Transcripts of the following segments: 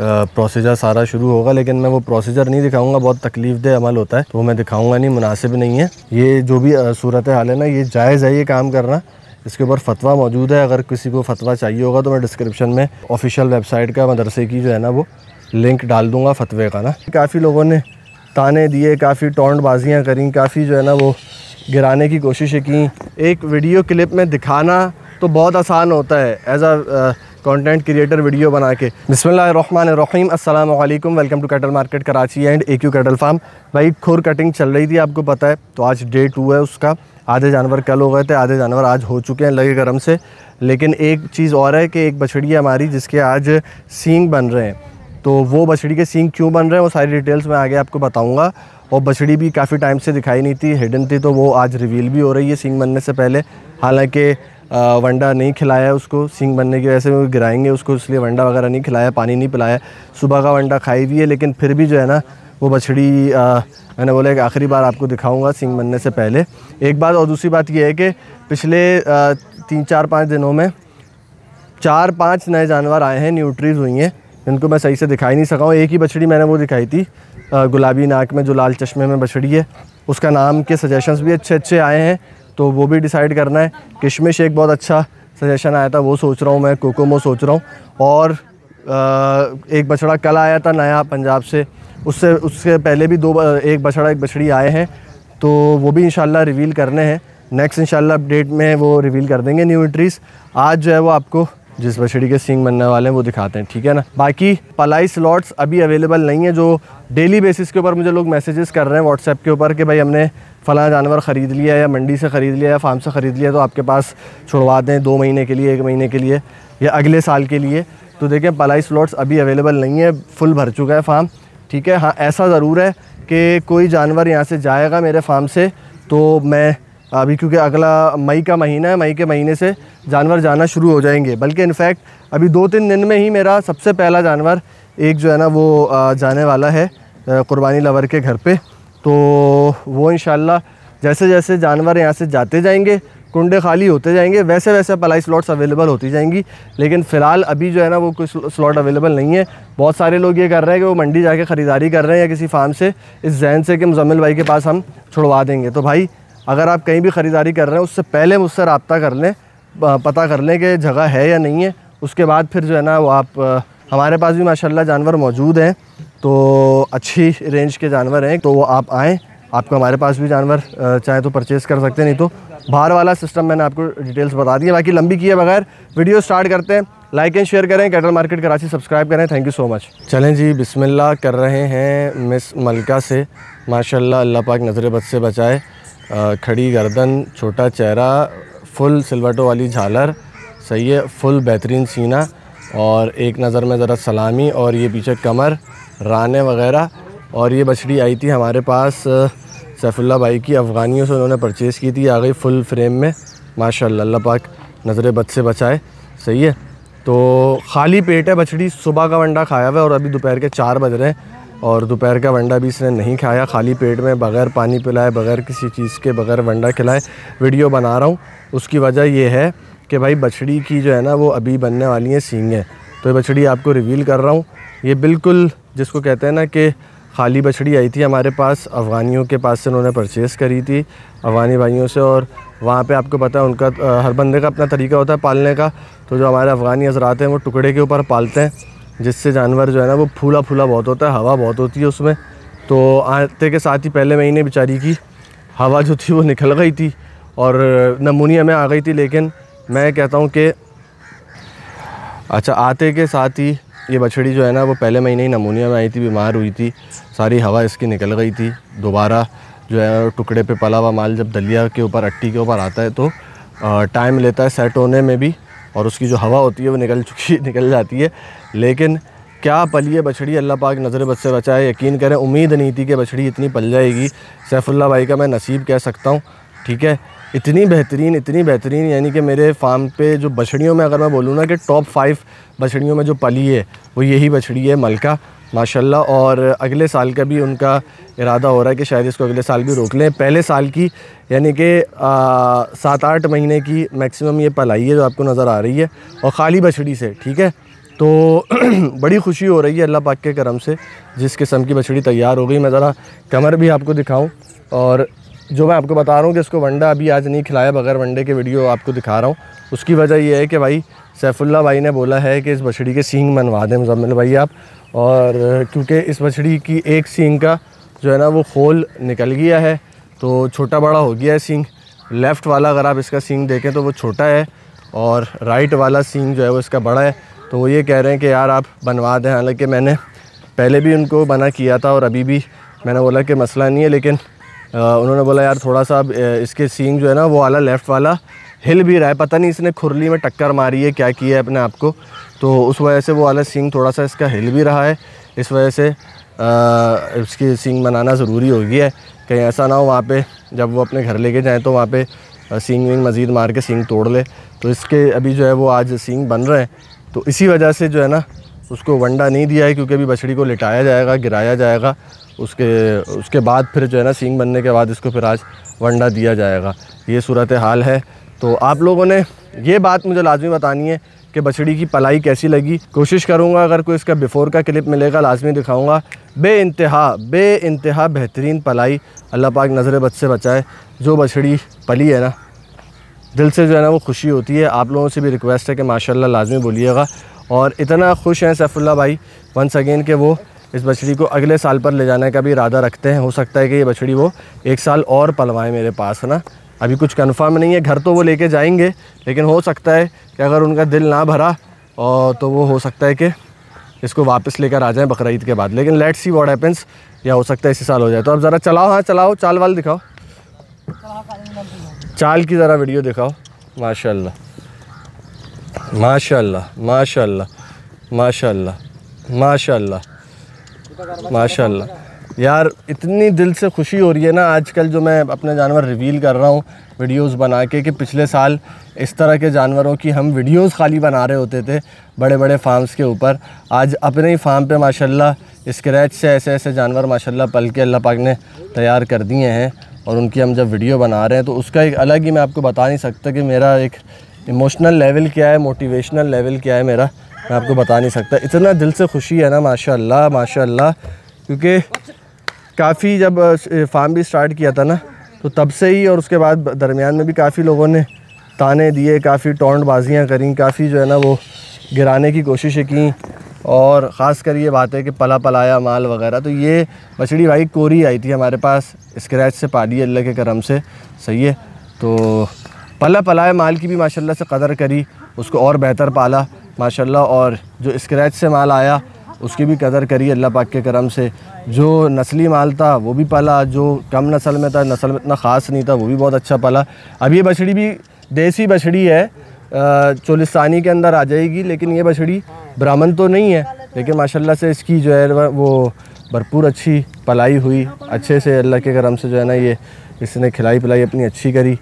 procedure सारा शुरू होगा लेकिन मैं वो प्रोसीजर नहीं दिखाऊंगा बहुत तकलीफ दे अमल होता है तो मैं दिखाऊंगा नहीं मुनासिब नहीं है ये जो भी सूरत हाल है ना ये जायज़ है ये काम करना इसके ऊपर फतवा मौजूद है अगर किसी को फतवा चाहिए होगा तो मैं डिस्क्रिप्शन में ऑफिशियल वेबसाइट का मदरसे की जो है ना वो लिंक डाल दूँगा फतवे का ना काफ़ी लोगों ने ताने दिए काफ़ी टोंडबाजियाँ करी काफ़ी जो है ना वो गिराने की कोशिशें की एक वीडियो क्लिप में दिखाना तो बहुत आसान होता है as a content creator video बना के बिसमीम असल welcome to cattle market Karachi and A Q cattle farm भाई खुर कटिंग चल रही थी आपको पता है तो आज डे टू है उसका आधे जानवर कल हो गए थे आधे जानवर आज हो चुके हैं लगे गर्म से लेकिन एक चीज़ और है कि एक बछड़ी है हमारी जिसके आज सींग बन रहे हैं तो वो बछड़ी के सींग क्यों बन रहे हैं वो सारी डिटेल्स मैं आगे आपको बताऊंगा और बछड़ी भी काफ़ी टाइम से दिखाई नहीं थी हिडन थी तो वो आज रिवील भी हो रही है सींग बनने से पहले हालांकि वंडा नहीं खिलाया उसको सिंग बनने की वजह से गिराएंगे उसको इसलिए वंडा वगैरह नहीं खिलाया पानी नहीं पिलाया सुबह का वंडा खाई हुई है लेकिन फिर भी जो है ना वो बछड़ी मैंने बोला कि आखिरी बार आपको दिखाऊंगा सिंग बनने से पहले एक बात और दूसरी बात यह है कि पिछले आ, तीन चार पाँच दिनों में चार पाँच नए जानवर आए हैं न्यूट्रीज़ हुई हैं जिनको मैं सही से दिखाई नहीं सका हूँ एक ही बछड़ी मैंने वो दिखाई थी गुलाबी नाक में जो लाल चश्मे में बछड़ी है उसका नाम के सजेशंस भी अच्छे अच्छे आए हैं तो वो भी डिसाइड करना है किशमिश एक बहुत अच्छा सजेशन आया था वो सोच रहा हूँ मैं कोकोमो सोच रहा हूँ और एक बछड़ा कल आया था नया पंजाब से उससे उससे पहले भी दो एक बछड़ा एक बछड़ी आए हैं तो वो भी इन रिवील करने हैं नेक्स्ट इनशाला अपडेट में वो रिवील कर देंगे न्यू इंट्रीज़ आज जो है वो आपको जिस बछड़ी के सींग बनने वाले हैं वो दिखाते हैं ठीक है ना बाकी पलाई स्लॉट्स अभी अवेलेबल नहीं है जो डेली बेसिस के ऊपर मुझे लोग मैसेजेस कर रहे हैं व्हाट्सएप के ऊपर कि भाई हमने फ़लाँ जानवर ख़रीद लिया या मंडी से ख़रीद लिया या फार्म से ख़रीद लिया तो आपके पास छुड़वा दें दो महीने के लिए एक महीने के लिए या अगले साल के लिए तो देखिए पलाई स्लॉट्स अभी अवेलेबल नहीं है फुल भर चुका है फार्म ठीक है हाँ ऐसा ज़रूर है कि कोई जानवर यहाँ से जाएगा मेरे फार्म से तो मैं अभी क्योंकि अगला मई का महीना है मई के महीने से जानवर जाना शुरू हो जाएंगे बल्कि इनफैक्ट अभी दो तीन दिन में ही मेरा सबसे पहला जानवर एक जो है ना वो जाने वाला है कुर्बानी लवर के घर पर तो वो इन जैसे जैसे जानवर यहाँ से जाते जाएंगे कुंडे खाली होते जाएंगे वैसे वैसे पलाई स्लॉट्स अवेलेबल होती जाएंगी लेकिन फ़िलहाल अभी जो है ना वो कोई स्लॉट अवेलेबल नहीं है बहुत सारे लोग ये कर रहे हैं कि वो मंडी जाके ख़रीदारी कर रहे हैं या किसी फार्म से इस जहन से कि मुजम्मिल भाई के पास हम छुड़वा देंगे तो भाई अगर आप कहीं भी ख़रीदारी कर रहे हैं उससे पहले मुझसे रबता कर लें पता कर लें कि जगह है या नहीं है उसके बाद फिर जो है ना वो आप हमारे पास भी माशाला जानवर मौजूद हैं तो अच्छी रेंज के जानवर हैं तो वो आप आएँ आपको हमारे पास भी जानवर चाहे तो परचेज़ कर सकते नहीं तो बाहर वाला सिस्टम मैंने आपको डिटेल्स बता दी बाकी लंबी किए बगैर वीडियो स्टार्ट करते हैं लाइक एंड शेयर करें कैटल मार्केट कराची सब्सक्राइब करें थैंक यू सो मच चलें जी बिस्मिल्लाह कर रहे हैं मिस मलका से माशाल्लाह अल्लाह पाक नज़र बद से बचाए खड़ी गर्दन छोटा चेहरा फुल सिलवटों वाली झालर सही है फुल बेहतरीन सीना और एक नज़र में ज़रा सलामी और ये पीछे कमर राने वगैरह और ये बछड़ी आई थी हमारे पास सैफुल्ला भाई की अफ़गानियों से उन्होंने परचेज़ की थी आ गई फुल फ्रेम में माशा अल्लाह पाक नज़र बद से बचाए सही है तो खाली पेट है बछड़ी सुबह का वंडा खाया हुआ है और अभी दोपहर के चार बज रहे हैं और दोपहर का वंडा भी इसने नहीं खाया खाली पेट में बगैर पानी पिलाए बगैर किसी चीज़ के बगैर वंडा खिलाए वीडियो बना रहा हूँ उसकी वजह यह है कि भाई बछड़ी की जो है ना वो अभी बनने वाली हैं सींगें तो ये बछड़ी आपको रिवील कर रहा हूँ ये बिल्कुल जिसको कहते हैं ना कि खाली बछड़ी आई थी हमारे पास अफ़गानियों के पास से उन्होंने परचेज़ करी थी अफ़गानी भाइयों से और वहाँ पे आपको पता है उनका हर बंदे का अपना तरीका होता है पालने का तो जो हमारे अफ़गानी हजरात हैं वो टुकड़े के ऊपर पालते हैं जिससे जानवर जो है ना वो फूला फूला बहुत होता है हवा बहुत होती है उसमें तो आते के साथ ही पहले महीने बेचारी की हवा जो थी वो निकल गई थी और नमूनिया में आ गई थी लेकिन मैं कहता हूँ कि अच्छा आते के साथ ही ये बछड़ी जो है ना वो पहले महीने ही नमूनिया में आई थी बीमार हुई थी सारी हवा इसकी निकल गई थी दोबारा जो है टुकड़े पे पला हुआ माल जब दलिया के ऊपर अट्टी के ऊपर आता है तो टाइम लेता है सेट होने में भी और उसकी जो हवा होती है वो निकल चुकी निकल जाती है लेकिन क्या पली है बछड़ी अल्लाह पाक नज़र बद से बचाए यकीन करें उम्मीद नहीं थी कि बछड़ी इतनी पल जाएगी सैफुल्ला भाई का मैं नसीब कह सकता हूँ ठीक है इतनी बेहतरीन इतनी बेहतरीन यानी कि मेरे फार्म पे जो बछड़ियों में अगर मैं बोलूँ ना कि टॉप फाइव बछड़ियों में जो पली है वो यही बछड़ी है मलका माशाल्लाह और अगले साल का भी उनका इरादा हो रहा है कि शायद इसको अगले साल भी रोक लें पहले साल की यानी कि सात आठ महीने की मैक्सिमम ये पलाई है जो आपको नज़र आ रही है और ख़ाली बछड़ी से ठीक है तो बड़ी खुशी हो रही है अल्लाह पाक के करम से जिस किस्म की बछड़ी तैयार हो गई मैं ज़रा कमर भी आपको दिखाऊँ और जो मैं आपको बता रहा हूँ कि इसको वंडा अभी आज नहीं खिलाया बगैर वंडे के वीडियो आपको दिखा रहा हूँ उसकी वजह यह है कि भाई सैफुल्ला भाई ने बोला है कि इस बछड़ी के सींग मनवा दें मुजम्मिल भाई आप और क्योंकि इस बछड़ी की एक सींग का जो है ना वो खोल निकल गया है तो छोटा बड़ा हो गया है सींग लेफ़्ट वाला अगर आप इसका सींग देखें तो वो छोटा है और राइट वाला सींग जो है वो इसका बड़ा है तो वो ये कह रहे हैं कि यार आप बनवा दें हालांकि मैंने पहले भी उनको मना किया था और अभी भी मैंने बोला कि मसला नहीं है लेकिन उन्होंने बोला यार थोड़ा सा इसके सींग जो है ना वो वाला लेफ़्ट वाला हिल भी रहा है पता नहीं इसने खुरली में टक्कर मारी है क्या किया है अपने आप को तो उस वजह से वो वाला सींग थोड़ा सा इसका हिल भी रहा है इस वजह से इसकी सींग बनाना ज़रूरी हो गया है कहीं ऐसा ना हो वहाँ पे जब वो अपने घर लेके जाएँ तो वहाँ पे सींग विंग मज़ीद मार के सींग तोड़ ले तो इसके अभी जो है वो आज सींग बन रहे हैं तो इसी वजह से जो है ना उसको वंडा नहीं दिया है क्योंकि अभी बछड़ी को लिटाया जाएगा गिराया जाएगा उसके उसके बाद फिर जो है ना सींग बनने के बाद इसको फिर आज वंडा दिया जाएगा ये सूरत हाल है तो आप लोगों ने ये बात मुझे लाजमी बतानी है कि बछड़ी की पलाई कैसी लगी कोशिश करूँगा अगर कोई इसका बिफ़ोर का क्लिप मिलेगा लाजमी दिखाऊँगा बे इंतहा बे इंतहा बेहतरीन पलाई अल्लाह पाक नज़र बद से बचाए जो बछड़ी पली है ना दिल से जो है ना वो खुशी होती है आप लोगों से भी रिक्वेस्ट है कि माशाल्लाह लाजमी बोलिएगा और इतना खुश हैं सैफुल्ला भाई वंस अगेन के वो इस बछड़ी को अगले साल पर ले जाने का भी इरादा रखते हैं हो सकता है कि ये बछड़ी वो एक साल और पलवाएँ मेरे पास ना अभी कुछ कन्फर्म नहीं है घर तो वो लेके जाएंगे लेकिन हो सकता है कि अगर उनका दिल ना भरा और तो वो हो सकता है कि इसको वापस लेकर आ जाएं बकर के बाद लेकिन लेट्स सी वॉट हैपन्स या हो सकता है इसी साल हो जाए तो अब ज़रा चलाओ हाँ चलाओ चाल वाल दिखाओ चाल की ज़रा वीडियो दिखाओ माशाल्लाह माशाल्लाह माशाल्लाह माशाल्लाह माशाल्लाह माशाल्लाह यार इतनी दिल से खुशी हो रही है ना आजकल जो मैं अपने जानवर रिवील कर रहा हूँ वीडियोस बना के कि पिछले साल इस तरह के जानवरों की हम वीडियोस खाली बना रहे होते थे बड़े बड़े फार्म्स के ऊपर आज अपने ही फार्म पे माशाल्लाह स्क्रैच से ऐसे ऐसे जानवर माशाल्लाह पल के अल्लाह पाक ने तैयार कर दिए हैं और उनकी हम जब वीडियो बना रहे हैं तो उसका एक अलग ही मैं आपको बता नहीं सकता कि मेरा एक इमोशनल लेवल क्या है मोटिवेशनल लेवल क्या है मेरा मैं आपको बता नहीं सकता इतना दिल से खुशी है ना माशाल्लाह माशाल्लाह क्योंकि काफ़ी जब फार्म भी स्टार्ट किया था ना तो तब से ही और उसके बाद दरमियान में भी काफ़ी लोगों ने ताने दिए काफ़ी टोंडबाजियाँ करी काफ़ी जो है ना वो गिराने की कोशिशें की और ख़ास कर ये बात है कि पला पलाया माल वगैरह तो ये मछली भाई कोरी आई थी हमारे पास स्क्रैच से पाली अल्लाह के करम से सही है तो पला पलाए माल की भी माशाला से कदर करी उसको और बेहतर पाला माशा और जो इस्क्रैच से माल आया उसकी भी कदर करी अल्लाह पाक के करम से जो नस्ली माल था वो भी पला जो कम नस्ल में था नस्ल में इतना ख़ास नहीं था वो भी बहुत अच्छा पला अब ये बछड़ी भी देसी बछड़ी है चोलिस्तानी के अंदर आ जाएगी लेकिन ये बछड़ी ब्राह्मण तो नहीं है लेकिन माशाल्लाह से इसकी जो है वो भरपूर अच्छी पलाई हुई अच्छे से अल्लाह के करम से जो है ना ये इसने खिलाई पिलाई अपनी अच्छी करी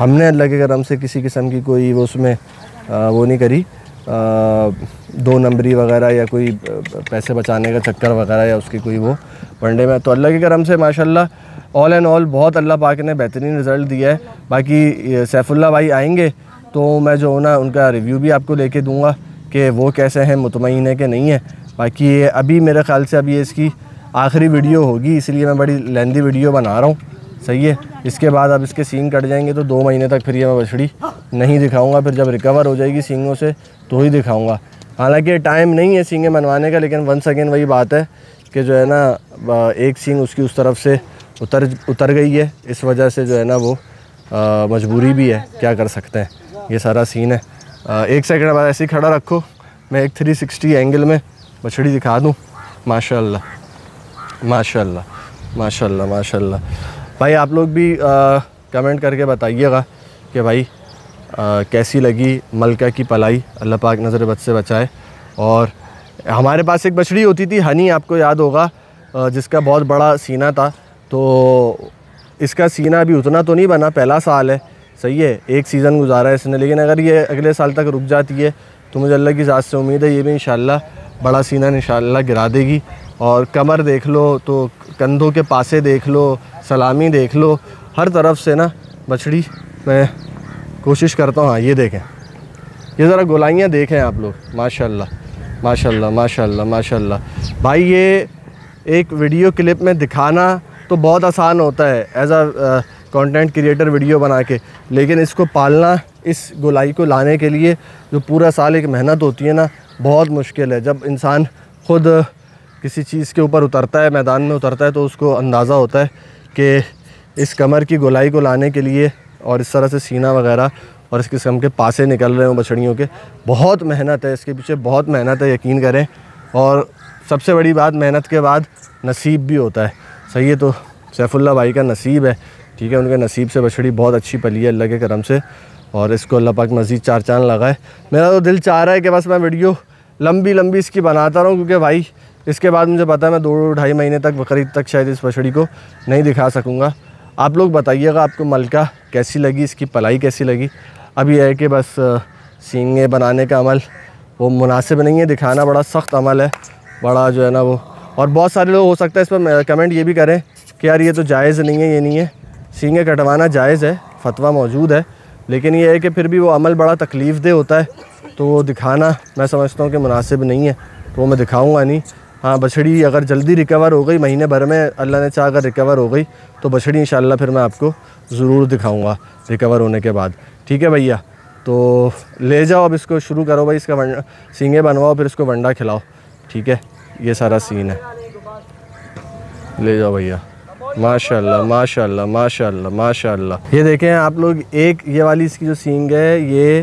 हमने अल्लाह के करम से किसी किस्म की कोई वो उसमें वो नहीं करी आ, दो नंबरी वगैरह या कोई पैसे बचाने का चक्कर वगैरह या उसकी कोई वो वनडे में तो अल्लाह के करम से माशाल्लाह ऑल एंड ऑल बहुत अल्लाह पाक ने बेहतरीन रिज़ल्ट दिया है बाकी सैफुल्ला भाई आएंगे तो मैं जो ना उनका रिव्यू भी आपको लेके दूंगा कि वो कैसे हैं मुतमिन है कि नहीं है बाकी ये अभी मेरे ख्याल से अभी इसकी आखिरी वीडियो होगी इसलिए मैं बड़ी लेंदी वीडियो बना रहा हूँ सही है इसके बाद अब इसके सींग कट जाएंगे तो दो महीने तक फिर ये मैं बछड़ी नहीं दिखाऊंगा फिर जब रिकवर हो जाएगी सींगों से तो ही दिखाऊंगा हालांकि टाइम नहीं है सींगे मनवाने का लेकिन वंस अगेन वही बात है कि जो है ना एक सींग उसकी उस तरफ से उतर उतर गई है इस वजह से जो है ना वो मजबूरी भी है क्या कर सकते हैं ये सारा सीन है आ, एक सेकेंड बाद ऐसे ही खड़ा रखो मैं एक सिक्सटी एंगल में बछड़ी दिखा दूँ माशा माशा माशा माशा भाई आप लोग भी कमेंट करके बताइएगा कि भाई आ, कैसी लगी मलका की पलाई अल्लाह पाक नज़र बद से बचाए और हमारे पास एक बछड़ी होती थी हनी आपको याद होगा जिसका बहुत बड़ा सीना था तो इसका सीना अभी उतना तो नहीं बना पहला साल है सही है एक सीज़न गुजारा है इसने लेकिन अगर ये अगले साल तक रुक जाती है तो मुझे अल्लाह की ज़ात से उम्मीद है ये भी इन बड़ा सीना इन गिरा देगी और कमर देख लो तो कंधों के पासे देख लो सलामी देख लो हर तरफ से ना मछली मैं कोशिश करता हूँ हाँ ये देखें ये ज़रा गोलाइयाँ देखें आप लोग माशाल्लाह माशाल्लाह माशाल्लाह माशाल्लाह भाई ये एक वीडियो क्लिप में दिखाना तो बहुत आसान होता है as a content creator video बना के लेकिन इसको पालना इस गोलाई को लाने के लिए जो पूरा साल एक मेहनत होती है ना बहुत मुश्किल है जब इंसान ख़ुद किसी चीज़ के ऊपर उतरता है मैदान में उतरता है तो उसको अंदाज़ा होता है कि इस कमर की गोलाई को लाने के लिए और इस तरह से सीना वगैरह और इस किस्म के पासे निकल रहे हों बछड़ियों के बहुत मेहनत है इसके पीछे बहुत मेहनत है यकीन करें और सबसे बड़ी बात मेहनत के बाद नसीब भी होता है सही है तो सैफुल्ला भाई का नसीब है ठीक है उनके नसीब से बछड़ी बहुत अच्छी पली है अल्लाह के करम से और इसको अल्लाह पाक मज़ीद चार चांद लगाए मेरा तो दिल चाह रहा है कि बस मैं वीडियो लंबी लंबी इसकी बनाता रहूँ क्योंकि भाई इसके बाद मुझे पता है मैं दो ढाई महीने तक बकरी तक शायद इस बछड़ी को नहीं दिखा सकूँगा आप लोग बताइएगा आपको मलका कैसी लगी इसकी पलाई कैसी लगी अब यह है कि बस सींगे बनाने का अमल वो मुनासिब नहीं है दिखाना बड़ा सख्त अमल है बड़ा जो है ना वो और बहुत सारे लोग हो सकता है इस पर कमेंट ये भी करें कि यार ये तो जायज़ नहीं है ये नहीं है सींगे कटवाना जायज़ है फतवा मौजूद है लेकिन ये है कि फिर भी वो अमल बड़ा तकलीफ़ दे होता है तो वो दिखाना मैं समझता हूँ कि मुनासिब नहीं है तो वो मैं दिखाऊँगा नहीं हाँ बछड़ी अगर जल्दी रिकवर हो गई महीने भर में अल्लाह ने चाह अगर रिकवर हो गई तो बछड़ी इन फिर मैं आपको ज़रूर दिखाऊँगा रिकवर होने के बाद ठीक है भैया तो ले जाओ अब इसको शुरू करो भाई इसका वंडा सींगे बनवाओ फिर इसको वंडा खिलाओ ठीक है ये सारा सीन है ले जाओ भैया माशाल्लाह माशाल्लाह माशाल्लाह माशाल्लाह ये देखें आप लोग एक ये वाली इसकी जो सींग है ये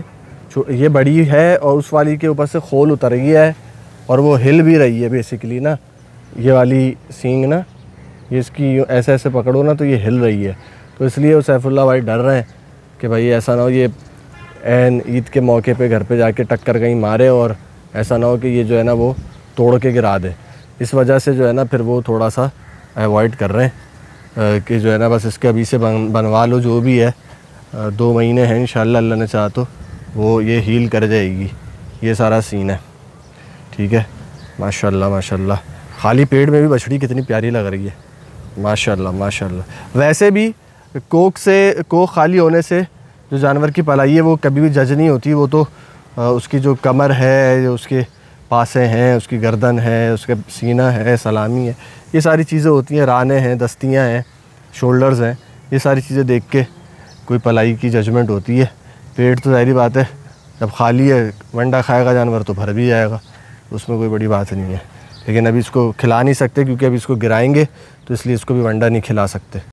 ये बड़ी है और उस वाली के ऊपर से खोल उतर गया है और वो हिल भी रही है बेसिकली ना ये वाली सींग ना ये इसकी ऐसे ऐसे पकड़ो ना तो ये हिल रही है तो इसलिए वो सैफुल्ला भाई डर रहे हैं कि भाई ऐसा ना हो ये एन ईद के मौके पे घर पे जाके टक्कर कहीं मारे और ऐसा ना हो कि ये जो है ना वो तोड़ के गिरा दे इस वजह से जो है ना फिर वो थोड़ा सा अवॉइड कर रहे हैं कि जो है ना बस इसके अभी से बन बनवा लो जो भी है दो महीने हैं इन अल्लाह ने चाह तो वो ये हील कर जाएगी ये सारा सीन है ठीक है माशाल्लाह माशाल्लाह खाली पेट में भी बछड़ी कितनी प्यारी लग रही है माशाल्लाह माशाल्लाह वैसे भी कोक से कोक खाली होने से जो जानवर की पलाई है वो कभी भी जज नहीं होती वो तो उसकी जो कमर है जो उसके पासे हैं उसकी गर्दन है उसका सीना है सलामी है ये सारी चीज़ें होती हैं राने हैं दस्तियाँ हैं शोल्डर्स हैं ये सारी चीज़ें देख के कोई पलाई की जजमेंट होती है पेट तो जहरी बात है जब खाली है वंडा खाएगा जानवर तो भर भी जाएगा उसमें कोई बड़ी बात नहीं है लेकिन अभी इसको खिला नहीं सकते क्योंकि अभी इसको गिराएंगे तो इसलिए इसको भी वंडा नहीं खिला सकते